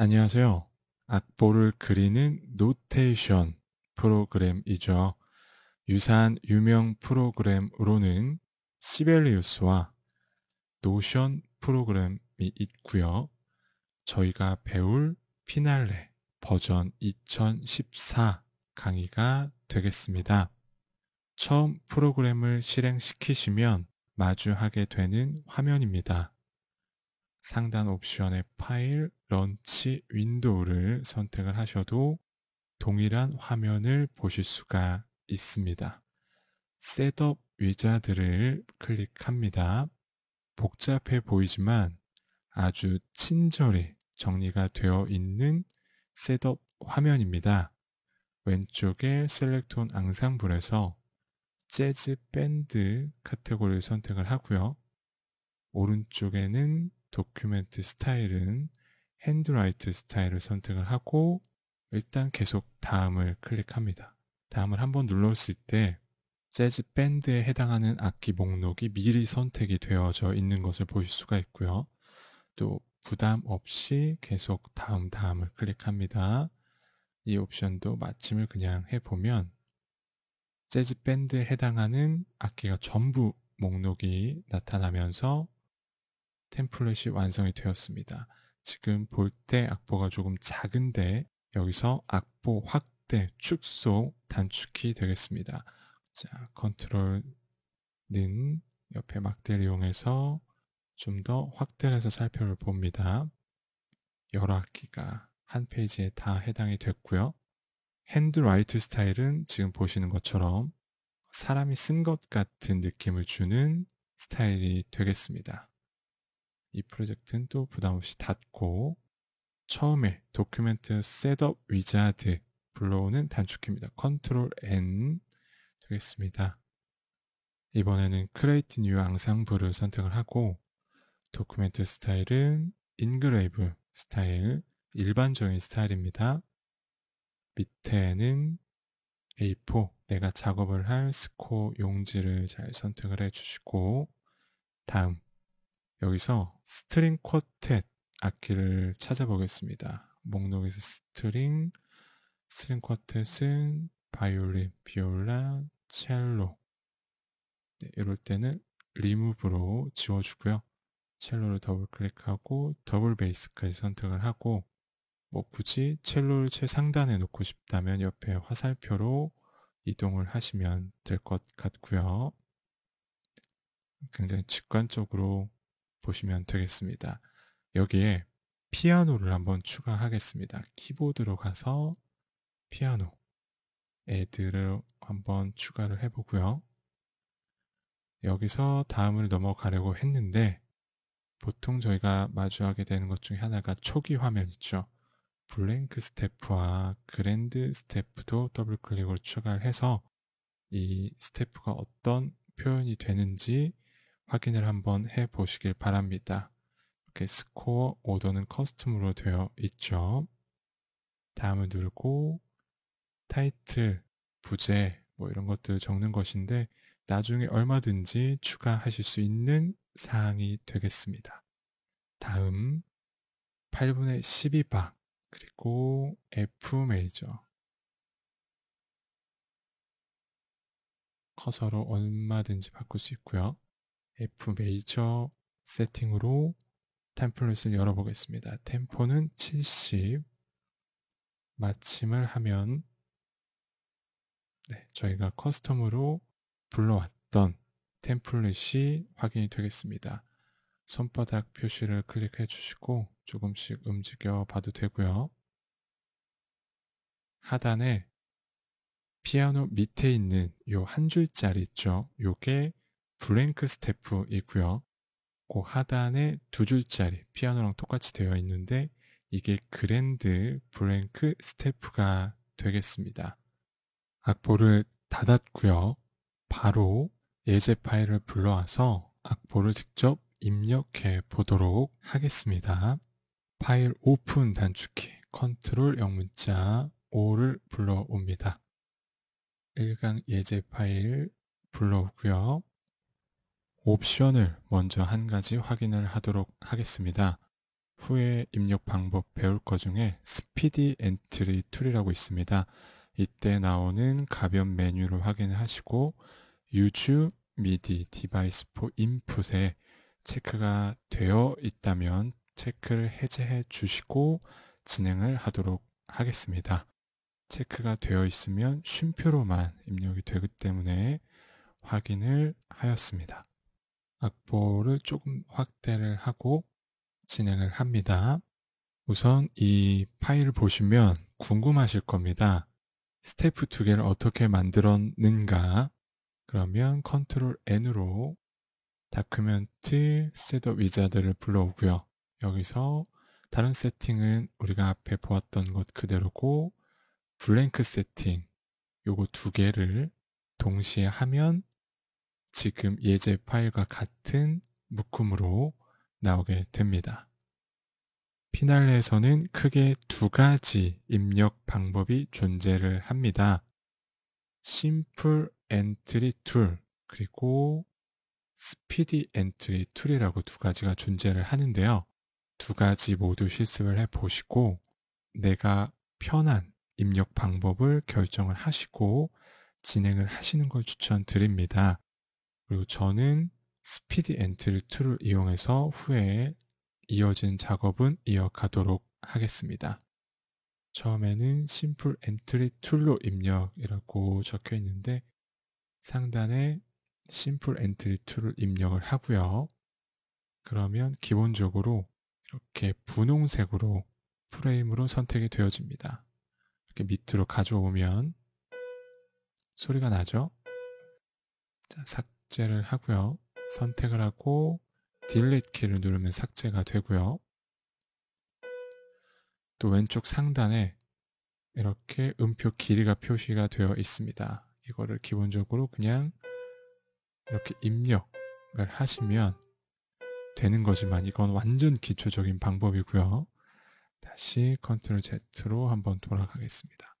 안녕하세요. 악보를 그리는 노테이션 프로그램이죠. 유사한 유명 프로그램으로는 시벨리우스와 노션 프로그램이 있고요. 저희가 배울 피날레 버전 2014 강의가 되겠습니다. 처음 프로그램을 실행시키시면 마주하게 되는 화면입니다. 상단 옵션의 파일 런치 윈도우를 선택을 하셔도 동일한 화면을 보실 수가 있습니다. 셋업 위자드를 클릭합니다. 복잡해 보이지만 아주 친절히 정리가 되어 있는 셋업 화면입니다. 왼쪽에 셀렉톤 앙상블에서 재즈 밴드 카테고리를 선택을 하고요. 오른쪽에는 도큐멘트 스타일은 핸드라이트 스타일을 선택을 하고 일단 계속 다음을 클릭합니다. 다음을 한번 눌렀을 때 재즈 밴드에 해당하는 악기 목록이 미리 선택이 되어져 있는 것을 보실 수가 있고요. 또 부담 없이 계속 다음 다음을 클릭합니다. 이 옵션도 마침을 그냥 해보면 재즈 밴드에 해당하는 악기가 전부 목록이 나타나면서 템플릿이 완성이 되었습니다. 지금 볼 때 악보가 조금 작은데 여기서 악보 확대, 축소, 단축키 되겠습니다. 자, 컨트롤 는 옆에 막대를 이용해서 좀 더 확대를 해서 살펴봅니다. 여러 악기가 한 페이지에 다 해당이 됐고요. 핸드라이트 스타일은 지금 보시는 것처럼 사람이 쓴 것 같은 느낌을 주는 스타일이 되겠습니다. 이 프로젝트는 또 부담 없이 닫고 처음에 도큐멘트 셋업 위자드 불러오는 단축키입니다. 컨트롤 N 되겠습니다. 이번에는 크레이트 뉴 앙상블을 선택을 하고 도큐멘트 스타일은 인그레이브 스타일 일반적인 스타일입니다. 밑에는 A4 내가 작업을 할 스코 용지를 잘 선택을 해주시고 다음 여기서 스트링 쿼텟 악기를 찾아보겠습니다. 목록에서 스트링, 스트링 쿼텟은 바이올린, 비올라, 첼로. 네, 이럴 때는 리무브로 지워주고요. 첼로를 더블 클릭하고 더블 베이스까지 선택을 하고 뭐 굳이 첼로를 최상단에 놓고 싶다면 옆에 화살표로 이동을 하시면 될 것 같고요. 굉장히 직관적으로 보시면 되겠습니다. 여기에 피아노를 한번 추가하겠습니다. 키보드로 가서 피아노 애들을 한번 추가를 해보고요. 여기서 다음을 넘어가려고 했는데 보통 저희가 마주하게 되는 것 중에 하나가 초기 화면 있죠. 블랭크 스태프와 그랜드 스태프도 더블 클릭으로 추가를 해서 이 스태프가 어떤 표현이 되는지 확인을 한번 해 보시길 바랍니다. 이렇게 스코어 오더는 커스텀으로 되어 있죠. 다음을 누르고 타이틀, 부제 뭐 이런 것들 적는 것인데 나중에 얼마든지 추가하실 수 있는 사항이 되겠습니다. 다음 8분의 12박 그리고 F 메이저 커서로 얼마든지 바꿀 수 있고요. F 메이저 세팅으로 템플릿을 열어보겠습니다. 템포는 70 마침을 하면 네, 저희가 커스텀으로 불러왔던 템플릿이 확인이 되겠습니다. 손바닥 표시를 클릭해 주시고 조금씩 움직여 봐도 되고요. 하단에 피아노 밑에 있는 요 한 줄짜리 있죠? 요게 블랭크 스태프이고요. 그 하단에 두 줄짜리 피아노랑 똑같이 되어 있는데 이게 그랜드 블랭크 스태프가 되겠습니다. 악보를 닫았고요. 바로 예제 파일을 불러와서 악보를 직접 입력해 보도록 하겠습니다. 파일 오픈 단축키 컨트롤 영문자 O를 불러옵니다. 1강 예제 파일 불러오고요. 옵션을 먼저 한 가지 확인을 하도록 하겠습니다. 후에 입력 방법 배울 것 중에 스피디 엔트리 툴이라고 있습니다. 이때 나오는 가변 메뉴를 확인하시고 유주 미디 디바이스 포 인풋에 체크가 되어 있다면 체크를 해제해 주시고 진행을 하도록 하겠습니다. 체크가 되어 있으면 쉼표로만 입력이 되기 때문에 확인을 하였습니다. 악보를 조금 확대를 하고 진행을 합니다. 우선 이 파일을 보시면 궁금하실 겁니다. 스테프 두 개를 어떻게 만들었는가? 그러면 컨트롤 N으로 다큐멘트 셋업 위자드를 불러오고요. 여기서 다른 세팅은 우리가 앞에 보았던 것 그대로고 블랭크 세팅 요거 두 개를 동시에 하면 지금 예제 파일과 같은 묶음으로 나오게 됩니다. 피날레에서는 크게 두 가지 입력 방법이 존재를 합니다. 심플 엔트리 툴 그리고 스피디 엔트리 툴이라고 두 가지가 존재를 하는데요. 두 가지 모두 실습을 해 보시고 내가 편한 입력 방법을 결정을 하시고 진행을 하시는 걸 추천드립니다. 그리고 저는 스피디 엔트리 툴을 이용해서 후에 이어진 작업은 이어가도록 하겠습니다. 처음에는 심플 엔트리 툴로 입력이라고 적혀 있는데 상단에 심플 엔트리 툴을 입력을 하고요. 그러면 기본적으로 이렇게 분홍색으로 프레임으로 선택이 되어집니다. 이렇게 밑으로 가져오면 소리가 나죠? 자, 삭 삭제를 하고요. 선택을 하고 딜 e l 키를 누르면 삭제가 되고요. 또 왼쪽 상단에 이렇게 음표 길이가 표시가 되어 있습니다. 이거를 기본적으로 그냥 이렇게 입력을 하시면 되는 거지만 이건 완전 기초적인 방법이고요. 다시 컨트롤 Z로 한번 돌아가겠습니다.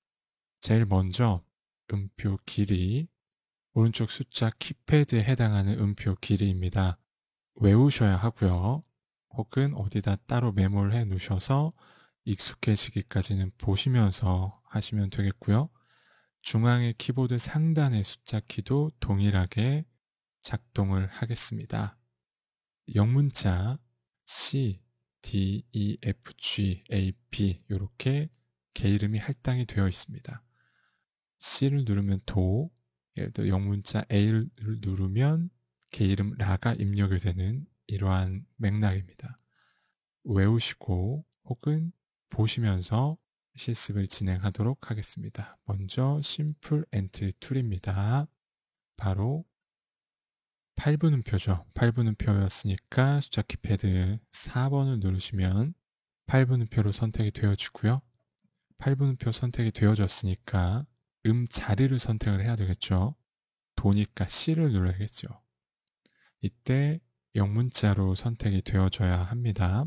제일 먼저 음표 길이 오른쪽 숫자 키패드에 해당하는 음표 길이입니다. 외우셔야 하고요. 혹은 어디다 따로 메모를 해 놓으셔서 익숙해지기까지는 보시면서 하시면 되겠고요. 중앙의 키보드 상단의 숫자 키도 동일하게 작동을 하겠습니다. 영문자 C, D, E, F, G, A, B 이렇게 개 이름이 할당이 되어 있습니다. C를 누르면 도, 예를 들어 영문자 A를 누르면 개 이름 라가 입력이 되는 이러한 맥락입니다. 외우시고 혹은 보시면서 실습을 진행하도록 하겠습니다. 먼저 심플 엔트리 툴입니다. 바로 8분음표죠. 8분음표였으니까 숫자 키패드 4번을 누르시면 8분음표로 선택이 되어지고요. 8분음표 선택이 되어졌으니까 음 자리를 선택을 해야 되겠죠. 도니까 C를 눌러야겠죠. 이때 영문자로 선택이 되어져야 합니다.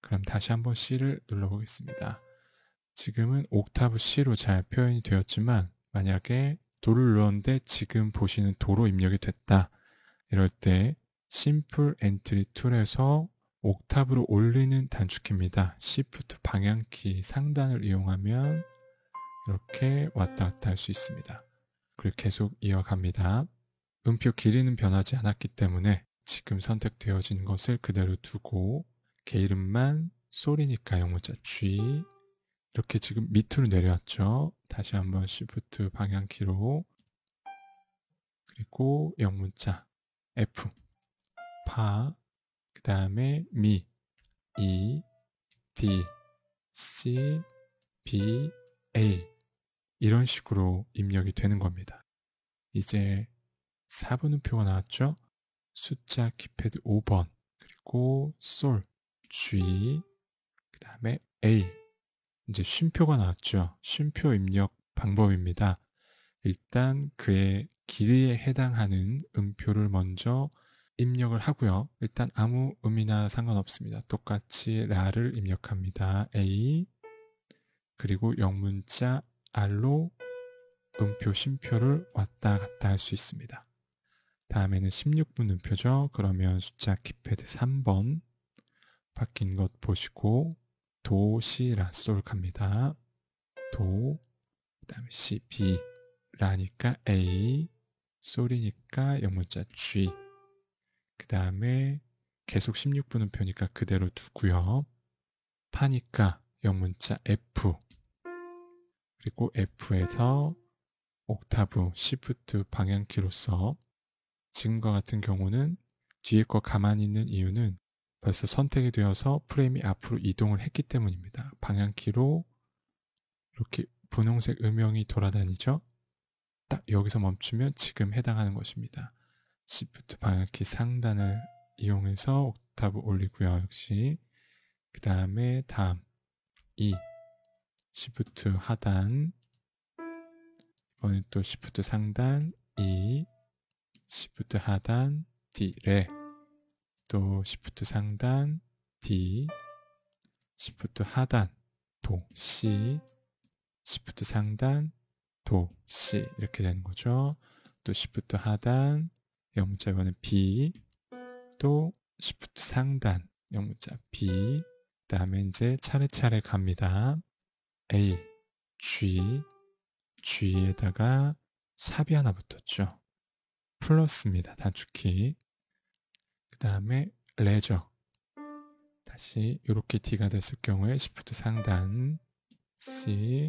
그럼 다시 한번 C를 눌러보겠습니다. 지금은 옥타브 C로 잘 표현이 되었지만 만약에 도를 눌렀는데 지금 보시는 도로 입력이 됐다. 이럴 때 심플 엔트리 툴에서 옥타브로 올리는 단축키입니다. Shift 방향키 상단을 이용하면 이렇게 왔다 갔다 할 수 있습니다. 그리고 계속 이어갑니다. 음표 길이는 변하지 않았기 때문에 지금 선택되어진 것을 그대로 두고 개 이름만 소리니까 영문자 G 이렇게 지금 밑으로 내려왔죠. 다시 한번 Shift 방향키로 그리고 영문자 F 파 그 다음에 미 E D C B A 이런 식으로 입력이 되는 겁니다. 이제 4분음표가 나왔죠? 숫자 키패드 5번 그리고 솔, G, 그 다음에 A 이제 쉼표가 나왔죠. 쉼표 입력 방법입니다. 일단 그의 길이에 해당하는 음표를 먼저 입력을 하고요. 일단 아무 음이나 상관없습니다. 똑같이 라를 입력합니다. A 그리고 영문자 알로 음표 심표를 왔다 갔다 할 수 있습니다. 다음에는 16분 음표죠. 그러면 숫자 키패드 3번 바뀐 것 보시고 도, 시, 라, 솔 갑니다. 도, 그 다음에 시, 비, 라니까 A, 솔이니까 영문자 G 그 다음에 계속 16분음표니까 그대로 두고요. 파니까 영문자 F 그리고 F에서 옥타브, 시프트, 방향키로서 지금과 같은 경우는 뒤에 거 가만히 있는 이유는 벌써 선택이 되어서 프레임이 앞으로 이동을 했기 때문입니다. 방향키로 이렇게 분홍색 음영이 돌아다니죠. 딱 여기서 멈추면 지금 해당하는 것입니다. 시프트 방향키 상단을 이용해서 옥타브 올리고요. 역시 그 다음에 다음 2 시프트 하단 이번에 또 시프트 상단 2 시프트 하단 D 레또 시프트 상단 D 시프트 하단 도 C 시프트 상단 도 C 이렇게 되는 거죠 또 시프트 하단 영문자 이번에 B 또 시프트 상단 영문자 B 그 다음에 이제 차례차례 갑니다 A, G, G에다가 삽이 하나 붙었죠. 플러스입니다. 단축키. 그 다음에 레저. 다시 이렇게 D가 됐을 경우에 시프트 상단 C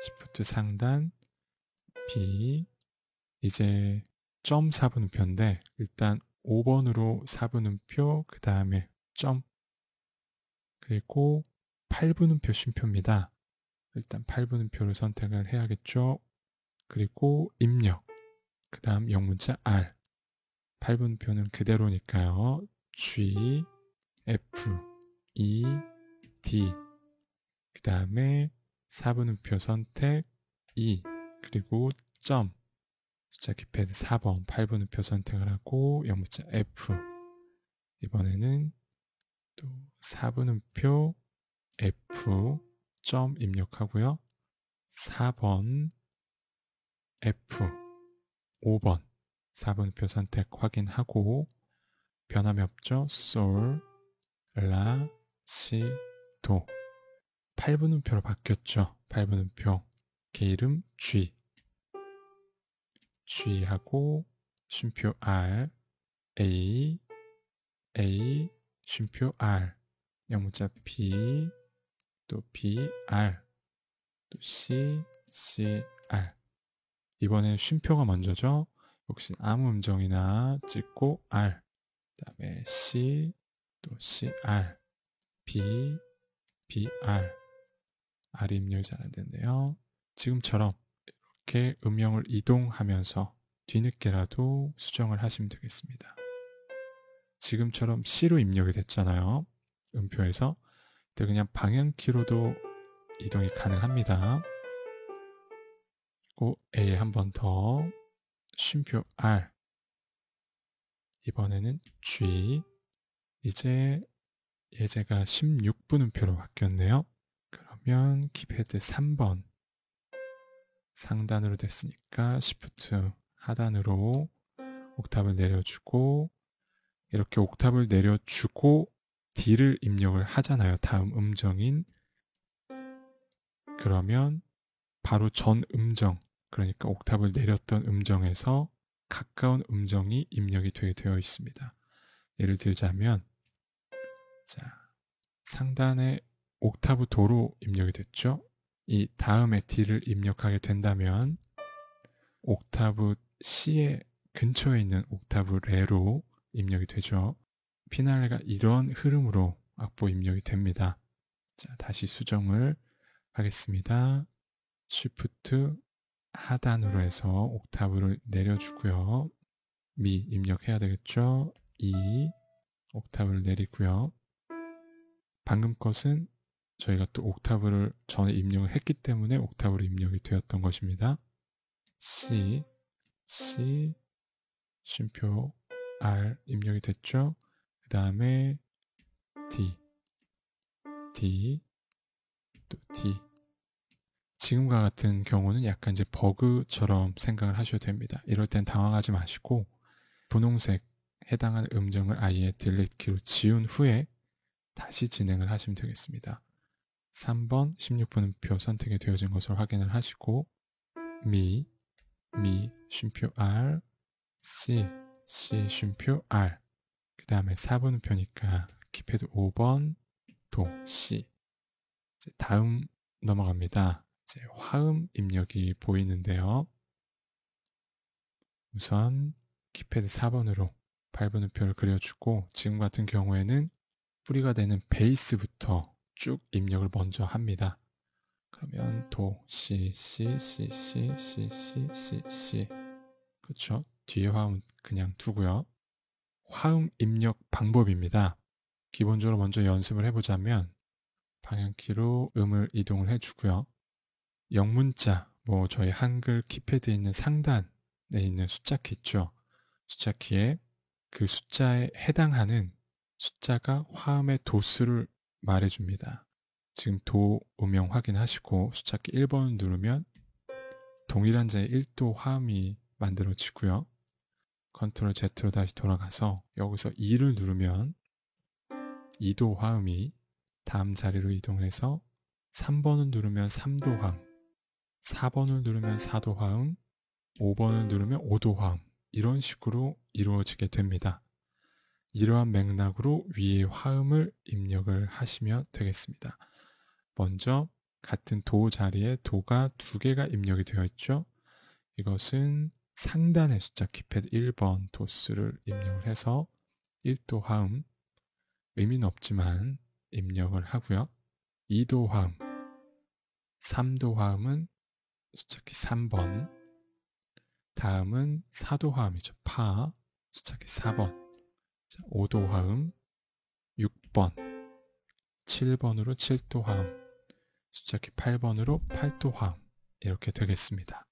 시프트 상단 B 이제 점 4분음표인데 일단 5번으로 4분음표 그 다음에 점 그리고 8분음표 쉼표입니다. 일단 8분음표를 선택을 해야겠죠. 그리고 입력, 그 다음 영문자 R, 8분음표는 그대로니까요. G, F, E, D, 그 다음에 4분음표 선택 E, 그리고 점, 숫자 키패드 4번 8분음표 선택을 하고 영문자 F, 이번에는 또 4분음표 F 점 입력하고요. 4번 F 5번 4분표 선택 확인하고 변함이 없죠? 솔, 라, 시, 도 8분음표로 바뀌었죠? 8분음표 개 이름 G G하고 쉼표 R A A 쉼표 R 영문자 B 또 BR, 또 CCR. 이번에 쉼표가 먼저죠. 역시 아무 음정이나 찍고 R, 그다음에 C, 또 CR, B, BR. R이 입력이 잘안 되는데요. 지금처럼 이렇게 음영을 이동하면서 뒤늦게라도 수정을 하시면 되겠습니다. 지금처럼 C로 입력이 됐잖아요. 음표에서 때 네, 그냥 방향키로도 이동이 가능합니다. 고 A 한 번더 쉼표 R 이번에는 G 이제 예제가 16분음표로 바뀌었네요. 그러면 키패드 3번 상단으로 됐으니까 시프트 하단으로 옥탑을 내려주고 이렇게 옥탑을 내려주고 D를 입력을 하잖아요. 다음 음정인 그러면 바로 전 음정 그러니까 옥탑을 내렸던 음정에서 가까운 음정이 입력이 되어 있습니다. 예를 들자면 자 상단에 옥타브 도로 입력이 됐죠. 이 다음에 D를 입력하게 된다면 옥타브 C의 근처에 있는 옥타브 레로 입력이 되죠. 피날레가 이런 흐름으로 악보 입력이 됩니다. 자, 다시 수정을 하겠습니다. Shift 하단으로 해서 옥타브를 내려주고요. 미 입력해야 되겠죠? E 옥타브를 내리고요. 방금 것은 저희가 또 옥타브를 전에 입력을 했기 때문에 옥타브로 입력이 되었던 것입니다. C, C, 쉼표 R 입력이 됐죠? 그 다음에 D, D, 또 D. 지금과 같은 경우는 약간 이제 버그처럼 생각을 하셔도 됩니다. 이럴 땐 당황하지 마시고 분홍색 해당하는 음정을 아예 딜리트 키로 지운 후에 다시 진행을 하시면 되겠습니다. 3번 16분음표 선택이 되어진 것을 확인을 하시고 미, 미, 쉼표 R, C, C, 쉼표 R 그 다음에 4번 음 표니까 키패드 5번 도 C 다음 넘어갑니다. 이제 화음 입력이 보이는데요. 우선 키패드 4번으로 8번 음표를 그려주고 지금 같은 경우에는 뿌리가 되는 베이스부터 쭉 입력을 먼저 합니다. 그러면 도, 시, 시, 시, 시, 시, 시, 시, 시. 그쵸? 뒤에 화음 그냥 두고요. 화음 입력 방법입니다. 기본적으로 먼저 연습을 해보자면 방향키로 음을 이동을 해주고요. 영문자, 뭐 저희 한글 키패드에 있는 상단에 있는 숫자키 있죠. 숫자키에 그 숫자에 해당하는 숫자가 화음의 도수를 말해줍니다. 지금 도 음영 확인하시고 숫자키 1번 누르면 동일한 자의 1도 화음이 만들어지고요. 컨트롤 Z로 다시 돌아가서 여기서 2를 누르면 2도 화음이 다음 자리로 이동해서 3번을 누르면 3도 화음, 4번을 누르면 4도 화음, 5번을 누르면 5도 화음 이런 식으로 이루어지게 됩니다. 이러한 맥락으로 위의 화음을 입력을 하시면 되겠습니다. 먼저 같은 도 자리에 도가 두 개가 입력이 되어 있죠. 이것은 상단의 숫자 키패드 1번 도수를 입력을 해서 1도 화음 의미는 없지만 입력을 하고요. 2도 화음 3도 화음은 숫자키 3번 다음은 4도 화음이죠. 파 숫자키 4번 5도 화음 6번 7번으로 7도 화음 숫자키 8번으로 8도 화음 이렇게 되겠습니다.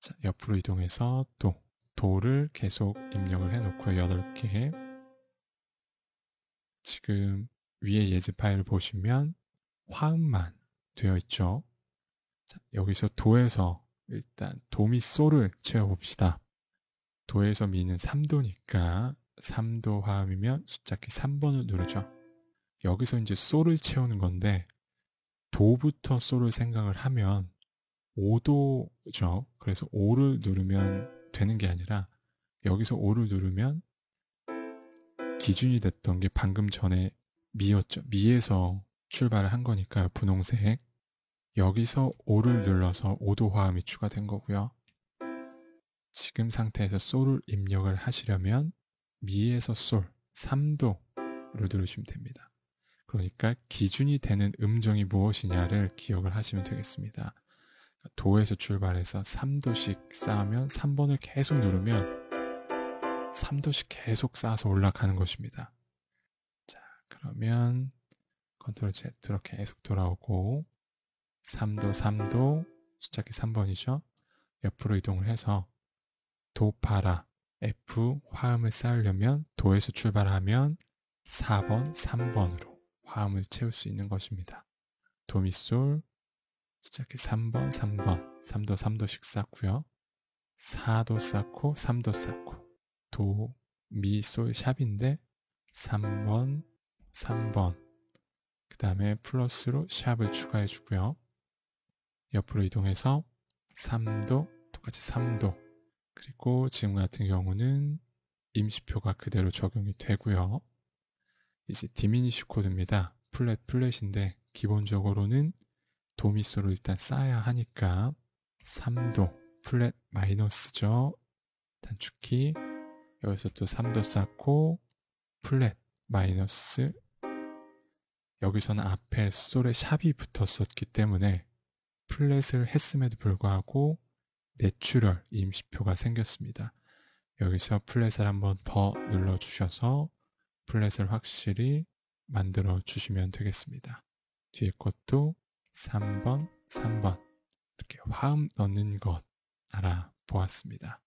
자, 옆으로 이동해서 또 도를 계속 입력을 해놓고요. 8개. 지금 위에 예제 파일 을 보시면 화음만 되어 있죠. 자, 여기서 도에서 일단 도미소를 채워봅시다. 도에서 미는 3도니까 3도 화음이면 숫자키 3번을 누르죠. 여기서 이제 소를 채우는 건데 도부터 소를 생각을 하면 5도죠. 그래서 5를 누르면 되는 게 아니라 여기서 5를 누르면 기준이 됐던 게 방금 전에 미였죠. 미에서 출발을 한 거니까 요 분홍색. 여기서 5를 눌러서 5도 화음이 추가된 거고요. 지금 상태에서 솔을 입력을 하시려면 미에서 솔 3도를 누르시면 됩니다. 그러니까 기준이 되는 음정이 무엇이냐를 기억을 하시면 되겠습니다. 도에서 출발해서 3도씩 쌓으면 3번을 계속 누르면 3도씩 계속 쌓아서 올라가는 것입니다. 자, 그러면 컨트롤 Z 이렇게 계속 돌아오고 3도, 3도, 숫자기 3번이죠. 옆으로 이동을 해서 도파라 F 화음을 쌓으려면 도에서 출발하면 4번, 3번으로 화음을 채울 수 있는 것입니다. 도미솔, 시작해 3번, 3번. 3도, 3도씩 쌓고요. 4도 쌓고, 3도 쌓고. 도, 미, 솔, 샵인데 3번, 3번. 그 다음에 플러스로 샵을 추가해 주고요. 옆으로 이동해서 3도, 똑같이 3도. 그리고 지금 같은 경우는 임시표가 그대로 적용이 되고요. 이제 디미니시 코드입니다. 플랫 플랫인데 기본적으로는 도미소를 일단 쌓아야 하니까 3도 플랫 마이너스죠. 단축키 여기서 또 3도 쌓고 플랫 마이너스 여기서는 앞에 솔에 샵이 붙었었기 때문에 플랫을 했음에도 불구하고 내추럴 임시표가 생겼습니다. 여기서 플랫을 한번 더 눌러주셔서 플랫을 확실히 만들어 주시면 되겠습니다. 뒤에 것도 3번, 3번. 이렇게 화음 넣는 것 알아보았습니다.